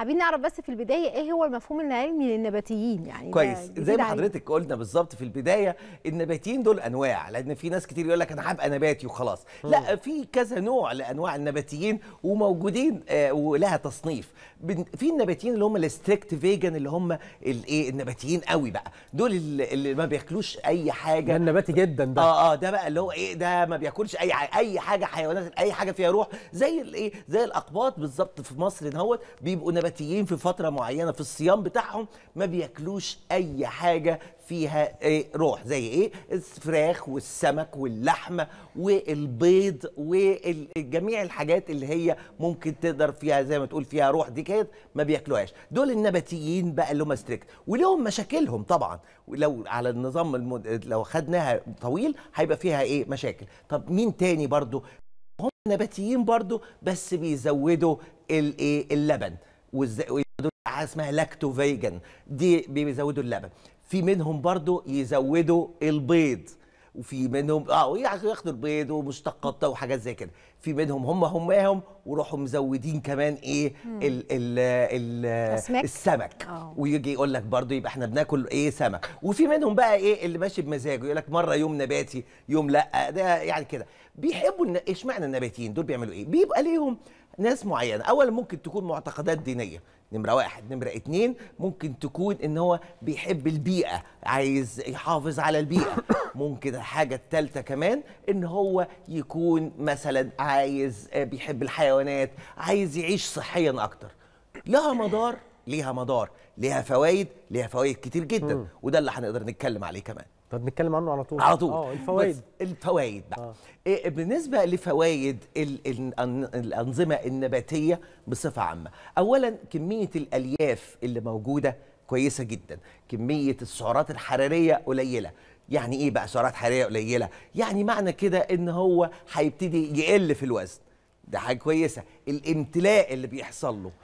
حابين نعرف بس في البدايه ايه هو المفهوم العلمي للنباتيين يعني كويس زي ما حضرتك قلنا بالظبط في البدايه النباتيين دول انواع لان في ناس كتير يقول لك انا هبقى نباتي وخلاص لا في كذا نوع لانواع النباتيين وموجودين آه ولها تصنيف في النباتيين اللي هم الستريكت فيجن اللي هم الايه النباتيين قوي بقى دول اللي ما بياكلوش اي حاجه ده النباتي جدا ده اه اه ده بقى اللي هو ايه ده ما بياكلش اي اي حاجه حيوانات اي حاجه فيها روح زي الايه زي الاقباط بالظبط في مصر دهوت بيبقوا نباتيين النباتيين في فتره معينه في الصيام بتاعهم ما بياكلوش اي حاجه فيها ايه روح زي ايه الفراخ والسمك واللحمه والبيض وجميع الحاجات اللي هي ممكن تقدر فيها زي ما تقول فيها روح دي كانت ما بياكلوهاش دول النباتيين بقى اللي هم ستريكت ولهم مشاكلهم طبعا لو على النظام المد... لو خدناها طويل هيبقى فيها ايه مشاكل طب مين تاني برضو هم نباتيين برضو بس بيزودوا الايه اللبن وازاي حاجه اسمها لاكتو فيجن دي بيزودوا اللبن في منهم برضو يزودوا البيض وفي منهم اه ياخدوا البيض ومشتقات وحاجات زي كده في منهم هم هماهم وروحوا مزودين كمان ايه ال ال ال السمك أوه. ويجي يقول لك برضه يبقى احنا بناكل ايه سمك وفي منهم بقى ايه اللي ماشي بمزاجه يقول لك مره يوم نباتي يوم لا ده يعني كده بيحبوا اشمعنى النباتيين دول بيعملوا ايه بيبقى ليهم ناس معينه اولا ممكن تكون معتقدات دينيه نمره واحد نمره اتنين ممكن تكون ان هو بيحب البيئه عايز يحافظ على البيئه ممكن الحاجه الثالثه كمان ان هو يكون مثلا عايز آه، بيحب الحيوانات عايز يعيش صحيا اكتر لها مدار ليها مدار ليها فوائد ليها فوائد كتير جدا م. وده اللي هنقدر نتكلم عليه كمان طب نتكلم عنه على طول على طول اه الفوائد الفوائد بقى آه. إيه بالنسبه لفوائد ال ال الانظمه النباتيه بصفه عامه اولا كميه الالياف اللي موجوده كويسه جدا كميه السعرات الحراريه قليله يعني ايه بقى سعرات حراريه قليله يعني معنى كده ان هو هيبتدي يقل في الوزن ده حاجه كويسه الامتلاء اللي بيحصل له